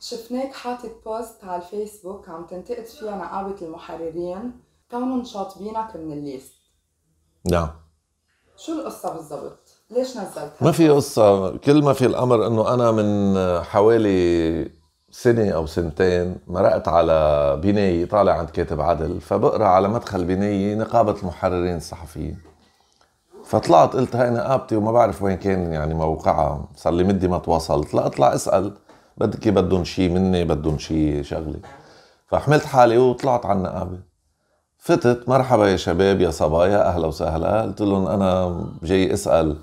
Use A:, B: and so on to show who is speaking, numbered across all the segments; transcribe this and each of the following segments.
A: شفناك حاطط بوست على الفيسبوك عم تنتقد فيها نقابة المحررين كونهم شاطبينك من الليست نعم شو القصة بالضبط؟ ليش نزلتها؟
B: ما في قصة كل ما في الأمر أنه أنا من حوالي سنة أو سنتين مرقت على بناية طالع عند كاتب عدل فبقرأ على مدخل بناية نقابة المحررين الصحفيين فطلعت قلت هاي نقابتي وما بعرف وين كان يعني موقعها صار لي مدة ما تواصلت لا اطلع اسأل بدك بدهم شيء مني بدهم شيء شغله فحملت حالي وطلعت على النقابه فتت مرحبا يا شباب يا صبايا اهلا وسهلا قلت لهم انا جاي اسال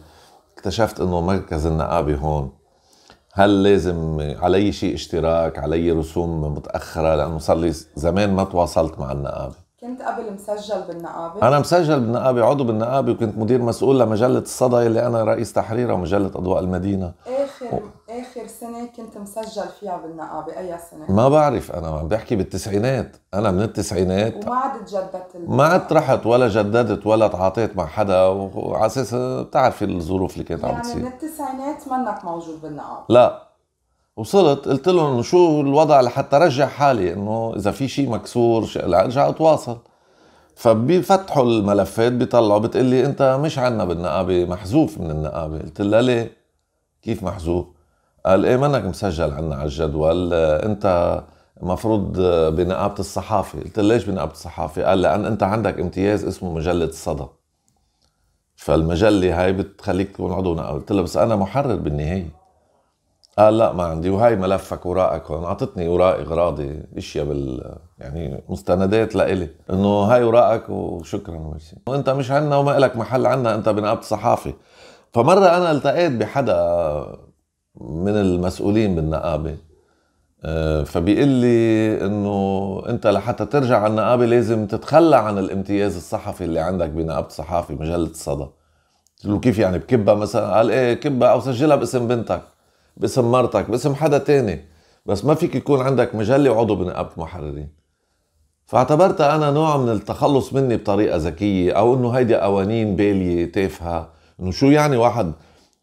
B: اكتشفت انه مركز النقابه هون هل لازم علي شيء اشتراك علي رسوم متاخره لانه صار لي زمان ما تواصلت مع النقابه
A: قبل مسجل بالنقابه؟ انا مسجل
B: بالنقابه عضو بالنقابه وكنت مدير مسؤول لمجله الصدى اللي انا رئيس تحريرها ومجله اضواء المدينه اخر و...
A: اخر سنه كنت مسجل فيها بالنقابه اي سنه؟
B: ما بعرف انا عم بحكي بالتسعينات انا من التسعينات
A: وما عاد تجددت ما عاد
B: رحت ولا جددت ولا تعاطيت مع حدا وعلى اساس بتعرفي الظروف اللي كانت يعني عم بتصير يعني من
A: التسعينات منك موجود بالنقابه؟
B: لا وصلت قلت لهم شو الوضع لحتى رجع حالي انه اذا في شيء مكسور ارجع اتواصل فبيفتحوا الملفات بيطلعوا بتقول لي انت مش عنا بالنقابه محذوف من النقابه قلت لها ليه كيف محذوف قال ايه منك مسجل عنا على الجدول آه، انت مفروض آه، بنقابه الصحافه قلت له ليش بنقابه الصحافه قال لان انت عندك امتياز اسمه مجله الصدى فالمجله هاي بتخليك تكون عضو نقابه قلت له بس انا محرر بالنهايه قال لا ما عندي وهي ملفك وراءك هون اعطتني وراء اغراضي اشياء بال يعني مستندات لإلي انه هاي وراءك وشكرا ميرسي وانت مش عنا وما لك محل عنا انت بنقابة صحافي فمرة انا التقيت بحدا من المسؤولين بالنقابة آه، فبيقول لي انه انت لحتى ترجع على النقابة لازم تتخلى عن الامتياز الصحفي اللي عندك بنقابة صحافي مجلة الصدى قلت له كيف يعني بكبها مثلا قال ايه كبها او سجلها باسم بنتك باسم مرتك باسم حدا تاني بس ما فيك يكون عندك مجلة وعضو بنقابة محررين فاعتبرتها أنا نوع من التخلص مني بطريقة ذكية أو إنه هيدي قوانين بالية تافهة إنه شو يعني واحد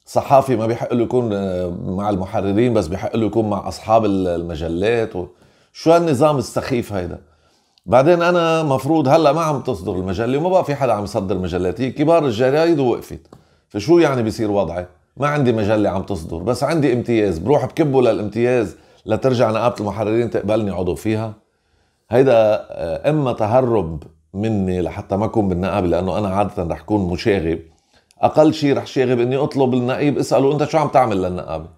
B: صحافي ما بيحق له يكون آه، مع المحررين بس بيحق له يكون مع أصحاب المجلات شو هالنظام السخيف هيدا بعدين أنا مفروض هلا ما عم تصدر المجلة وما بقى في حدا عم يصدر مجلات هي كبار الجرايد ووقفت فشو يعني بيصير وضعي ما عندي مجلة عم تصدر بس عندي امتياز بروح بكبه للامتياز لترجع نقابة المحررين تقبلني عضو فيها هيدا آه، اما تهرب مني لحتى ما اكون بالنقابه لانه انا عاده رح اكون مشاغب اقل شيء رح شاغب اني اطلب النقيب اساله انت شو عم تعمل للنقابه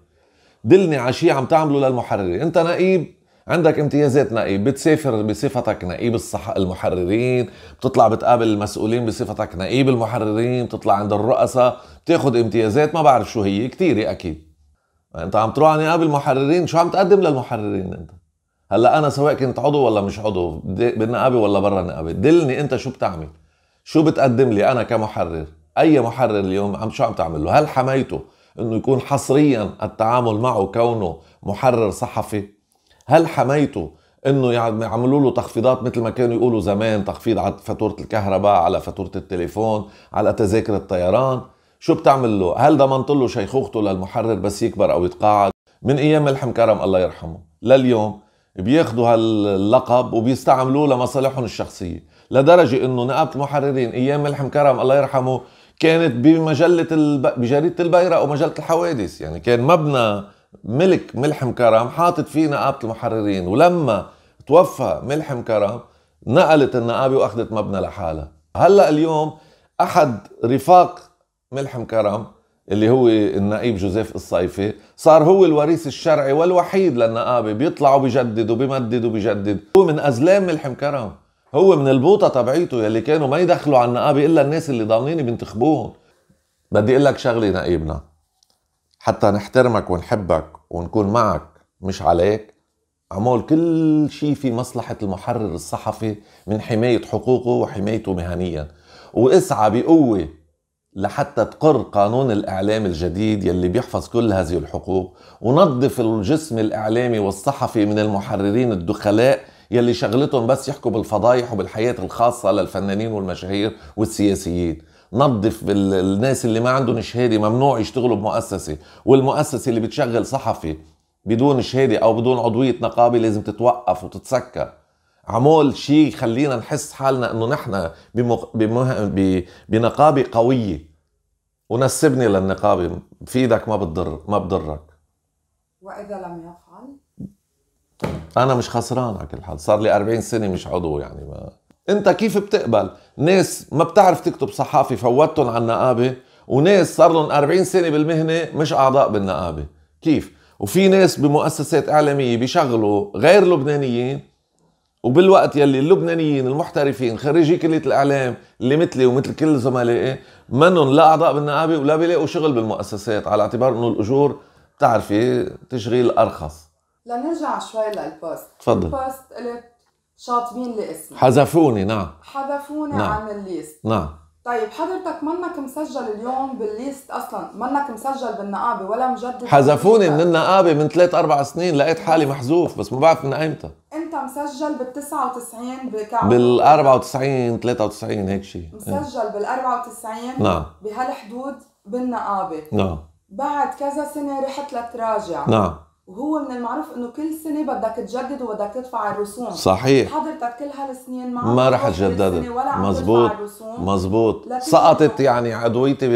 B: دلني على شيء عم تعمله للمحررين انت نقيب عندك امتيازات نقيب بتسافر بصفتك نقيب الصح المحررين بتطلع بتقابل المسؤولين بصفتك نقيب المحررين بتطلع عند الرؤساء بتاخذ امتيازات ما بعرف شو هي كثيره اكيد انت عم تروح على نقابه المحررين شو عم تقدم للمحررين انت هلا انا سواء كنت عضو ولا مش عضو بالنقابه ولا برا النقابه دلني انت شو بتعمل شو بتقدم لي انا كمحرر اي محرر اليوم عم شو عم تعمل له هل حمايته انه يكون حصريا التعامل معه كونه محرر صحفي هل حمايته انه يعملوا له تخفيضات مثل ما كانوا يقولوا زمان تخفيض على فاتوره الكهرباء على فاتوره التليفون على تذاكر الطيران شو بتعمل له هل ضمنت له شيخوخته للمحرر بس يكبر او يتقاعد من ايام ملحم كرم الله يرحمه لليوم بياخذوا هاللقب وبيستعملوه لمصالحهم الشخصيه لدرجه انه نقابه المحررين ايام ملحم كرم الله يرحمه كانت بمجله الب... بجريده البيرق ومجله الحوادث يعني كان مبنى ملك ملحم كرم حاطط فيه نقابه المحررين ولما توفى ملحم كرم نقلت النقابه واخذت مبنى لحالها هلا اليوم احد رفاق ملحم كرم اللي هو النقيب جوزيف الصيفي صار هو الوريث الشرعي والوحيد للنقابه بيطلع وبيجدد وبيمدد وبيجدد هو من ازلام ملحم كرم هو من البوطه تبعيته يلي كانوا ما يدخلوا على النقابه الا الناس اللي ضامنين بينتخبوهم بدي اقول لك شغله نقيبنا حتى نحترمك ونحبك ونكون معك مش عليك عمول كل شيء في مصلحة المحرر الصحفي من حماية حقوقه وحمايته مهنيا واسعى بقوة لحتى تقر قانون الإعلام الجديد يلي بيحفظ كل هذه الحقوق ونظف الجسم الإعلامي والصحفي من المحررين الدخلاء يلي شغلتهم بس يحكوا بالفضايح وبالحياة الخاصة للفنانين والمشاهير والسياسيين نظف الناس اللي ما عندهم شهادة ممنوع يشتغلوا بمؤسسة والمؤسسة اللي بتشغل صحفي بدون شهادة أو بدون عضوية نقابة لازم تتوقف وتتسكر عمول شيء يخلينا نحس حالنا انه نحن بمق... بمه... ب... بنقابه قويه ونسبني للنقابه في ايدك ما بتضر ما بضرك
A: واذا لم يفعل
B: انا مش خسران على كل حال صار لي 40 سنه مش عضو يعني ما انت كيف بتقبل ناس ما بتعرف تكتب صحافه فوتتهم على النقابه وناس صار لهم 40 سنه بالمهنه مش اعضاء بالنقابه كيف وفي ناس بمؤسسات اعلاميه بيشغلوا غير لبنانيين وبالوقت يلي اللبنانيين المحترفين خريجي كليه الاعلام اللي مثلي ومثل كل زملائي منهم لا اعضاء بالنقابه ولا بيلاقوا شغل بالمؤسسات على اعتبار انه الاجور بتعرفي تشغيل ارخص
A: لنرجع شوي للبوست تفضل البوست قلت شاطبين لي اسمي حذفوني نعم حذفوني نعم. عن الليست نعم طيب حضرتك منك مسجل اليوم بالليست اصلا منك مسجل بالنقابه ولا مجدد حذفوني
B: من النقابه من ثلاث اربع سنين لقيت حالي محذوف بس ما بعرف من ايمتى
A: انت إيه. مسجل بال 99 بكعب بال
B: 94 93 هيك شيء مسجل
A: بال 94 نعم بهالحدود بالنقابه نعم بعد كذا سنه رحت لتراجع نعم وهو من المعروف انه كل سنه بدك تجدد وبدك تدفع الرسوم صحيح حضرتك كل هالسنين ما ما رح تجدد مزبوط مزبوط سقطت
B: يعني عضويتي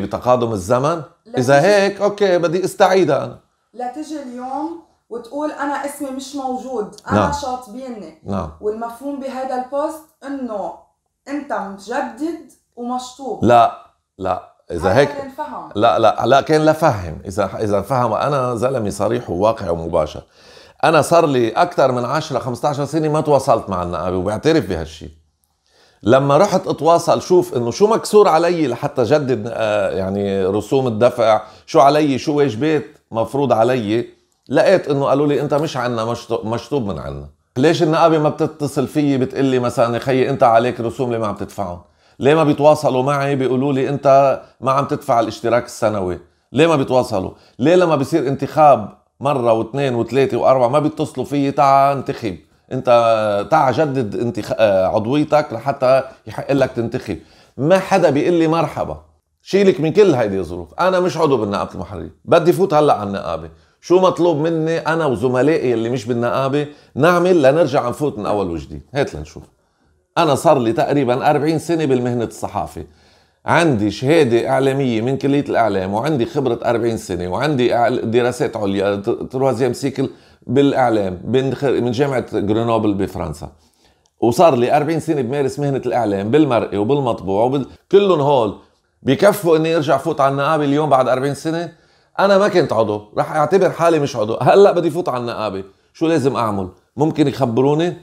B: بتقادم الزمن اذا هيك اوكي بدي استعيدها انا
A: لتجي اليوم وتقول انا اسمي مش موجود انا نعم. شاطبيني نعم. والمفهوم بهذا البوست انه انت مجدد ومشطوب
B: لا لا اذا هيك لا لا لا كان لا فهم اذا اذا فهم انا زلمه صريح وواقع ومباشر انا صار لي اكثر من 10 15 سنه ما تواصلت مع النقابه وبعترف بهالشيء لما رحت اتواصل شوف انه شو مكسور علي لحتى جدد آه، يعني رسوم الدفع شو علي شو واجبات مفروض علي لقيت انه قالوا لي انت مش عنا مشطوب من عنا ليش النقابه ما بتتصل فيي بتقلي مثلا خيي انت عليك رسوم اللي ما عم تدفعهم ليه ما بيتواصلوا معي بيقولوا لي انت ما عم تدفع الاشتراك السنوي ليه ما بيتواصلوا ليه لما بيصير انتخاب مره واثنين وثلاثه واربعه ما بيتصلوا فيي تعا انتخب انت تعا جدد انتخ... آه، عضويتك لحتى يحق لك تنتخب ما حدا بيقول لي مرحبا شيلك من كل هيدي الظروف انا مش عضو بالنقابه المحليه بدي فوت هلا على النقابه شو مطلوب مني انا وزملائي اللي مش بالنقابه نعمل لنرجع نفوت من اول وجديد هات لنشوف انا صار لي تقريبا 40 سنه بالمهنه الصحافه عندي شهادة إعلامية من كلية الإعلام وعندي خبرة 40 سنة وعندي دراسات عليا تروازيام سيكل بالإعلام من جامعة غرينوبل بفرنسا وصار لي 40 سنة بمارس مهنة الإعلام بالمرئي وبالمطبوع وبال... كلهم هول بكفوا إني أرجع فوت على النقابة اليوم بعد 40 سنة انا ما كنت عضو رح اعتبر حالي مش عضو هلا بدي فوت على النقابه شو لازم اعمل ممكن يخبروني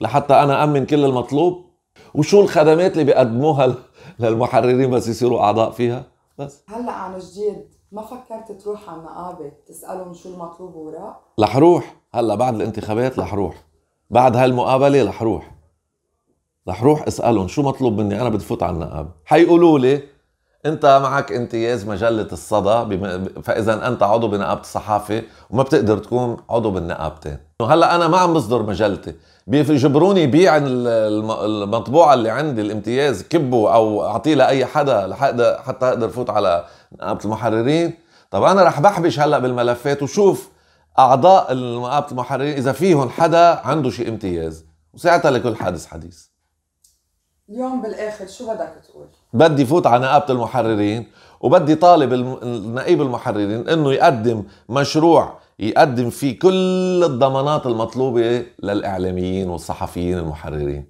B: لحتى انا امن كل المطلوب وشو الخدمات اللي بيقدموها للمحررين بس يصيروا اعضاء فيها بس هلا
A: عن جديد ما فكرت تروح على النقابه تسالهم شو المطلوب وراء
B: رح روح هلا بعد الانتخابات رح روح بعد هالمقابله رح روح رح روح اسالهم شو مطلوب مني انا بدي فوت على النقابه حيقولوا لي انت معك امتياز مجله الصدى بم... فاذا انت عضو بنقابه الصحافه وما بتقدر تكون عضو بالنقابتين وهلا انا ما عم بصدر مجلتي بيجبروني بيع المطبوعه اللي عندي الامتياز كبه او اعطيه لاي حدا لحد... حتى اقدر فوت على نقابه المحررين طب انا رح بحبش هلا بالملفات وشوف اعضاء نقابه المحررين اذا فيهم حدا عنده شي امتياز وساعتها لكل حادث حديث
A: اليوم بالاخر شو بدك تقول؟
B: بدي فوت على نقابه المحررين وبدي طالب نقيب المحررين انه يقدم مشروع يقدم فيه كل الضمانات المطلوبه للاعلاميين والصحفيين المحررين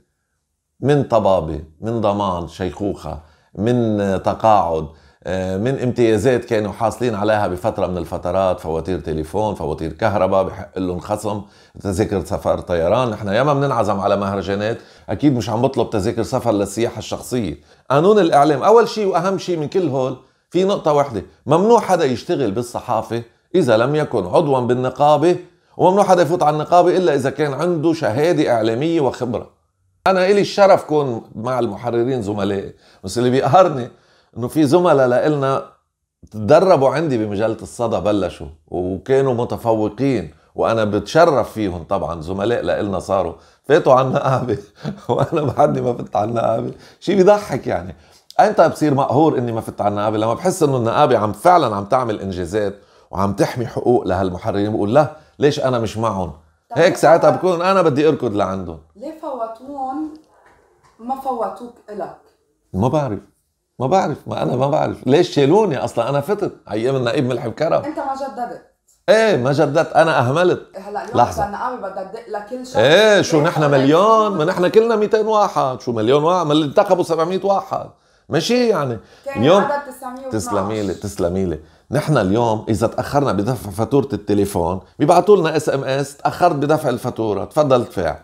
B: من طبابه من ضمان شيخوخه من تقاعد آه، من امتيازات كانوا حاصلين عليها بفترة من الفترات فواتير تليفون فواتير كهرباء بحق لهم خصم تذاكر سفر طيران نحن ياما بننعزم على مهرجانات أكيد مش عم بطلب تذاكر سفر للسياحة الشخصية قانون الإعلام أول شيء وأهم شيء من كل هول في نقطة واحدة ممنوع حدا يشتغل بالصحافة إذا لم يكن عضوا بالنقابة وممنوع حدا يفوت على النقابة إلا إذا كان عنده شهادة إعلامية وخبرة أنا إلي الشرف كون مع المحررين زملائي بس اللي بيقهرني انه في زملاء لنا تدربوا عندي بمجله الصدى بلشوا وكانوا متفوقين وانا بتشرف فيهم طبعا زملاء لنا صاروا فاتوا على النقابه وانا بعدني ما فت على النقابه شيء بيضحك يعني انت بصير مقهور اني ما فت على النقابه لما بحس انه النقابه عم فعلا عم تعمل انجازات وعم تحمي حقوق لهالمحررين بقول لا ليش انا مش معهم طيب، هيك ساعتها طيب. بكون انا بدي اركض لعندهم
A: ليه فوتوهم ما فوتوك الك
B: ما بعرف ما بعرف ما انا ما بعرف ليش شالوني اصلا انا فتت ايام النقيب ملحم كرم
A: انت ما جددت
B: ايه ما جددت انا اهملت إيه، هلا اليوم لحظه
A: النقابه بدي ادق لكل شخص ايه شو نحن مليون ما
B: نحن كلنا 200 واحد شو مليون واحد ما اللي انتخبوا 700 واحد ماشي يعني كان اليوم تسلمي لي تسلمي لي نحن اليوم اذا تاخرنا بدفع فاتوره التليفون بيبعتوا لنا اس ام اس تاخرت بدفع الفاتوره تفضل دفع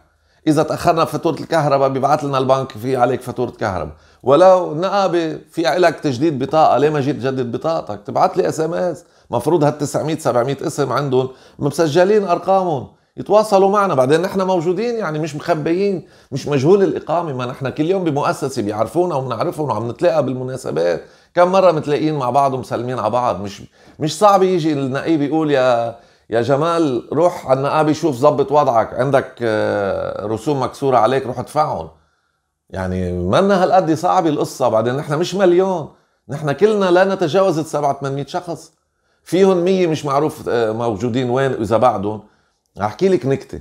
B: اذا تاخرنا بفاتوره الكهرباء بيبعث لنا البنك في عليك فاتوره كهرباء ولو نقابه في لك تجديد بطاقه ليه ما جيت تجدد بطاقتك تبعث لي اس ام اس مفروض هال 900 700 اسم عندهم مسجلين ارقامهم يتواصلوا معنا بعدين نحن موجودين يعني مش مخبيين مش مجهول الإقامة ما نحن كل يوم بمؤسسة بيعرفونا وبنعرفهم وعم نتلاقى بالمناسبات كم مرة متلاقيين مع بعض ومسلمين على بعض مش مش صعب يجي النقيب يقول يا يا جمال روح على النقابه شوف ظبط وضعك عندك آه، رسوم مكسوره عليك روح ادفعهم يعني منا هالقد صعبه القصه بعدين نحن مش مليون نحن كلنا لا نتجاوز 7 800 شخص فيهم 100 مش معروف آه، موجودين وين واذا بعدهم احكي لك نكته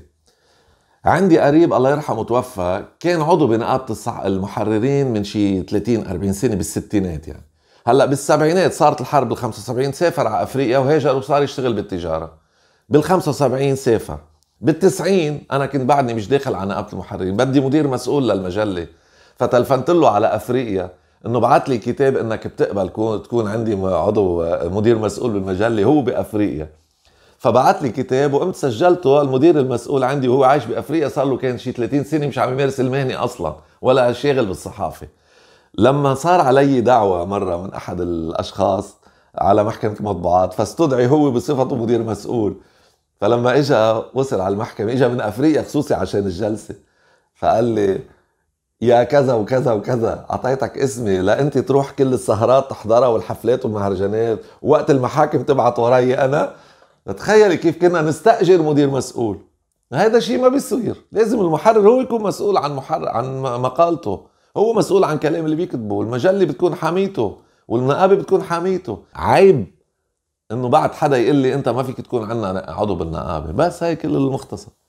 B: عندي قريب الله يرحمه توفى كان عضو بنقابه المحررين من شي 30 40 سنه بالستينات يعني هلا بالسبعينات صارت الحرب ال 75 سافر على افريقيا وهاجر وصار يشتغل بالتجاره بال 75 بال 90 أنا كنت بعدني مش داخل على نقابة المحررين بدي مدير مسؤول للمجلة فتلفنت له على أفريقيا انه بعت لي كتاب انك بتقبل تكون عندي عضو آه، مدير مسؤول بالمجله هو بافريقيا فبعت لي كتاب وقمت سجلته المدير المسؤول عندي وهو عايش بافريقيا صار له كان شي 30 سنه مش عم يمارس المهنه اصلا ولا شاغل بالصحافه لما صار علي دعوه مره من احد الاشخاص على محكمه مطبوعات فاستدعي هو بصفته مدير مسؤول فلما اجى وصل على المحكمه اجى من افريقيا خصوصي عشان الجلسه فقال لي يا كذا وكذا وكذا اعطيتك اسمي لا انت تروح كل السهرات تحضرها والحفلات والمهرجانات وقت المحاكم تبعت وراي انا تخيلي كيف كنا نستاجر مدير مسؤول هذا شيء ما بيصير لازم المحرر هو يكون مسؤول عن محرر عن مقالته هو مسؤول عن كلام اللي بيكتبه المجله بتكون حاميته والنقابه بتكون حاميته عيب انه بعد حدا يقول لي انت ما فيك تكون عندنا عضو بالنقابه بس هاي كل المختصر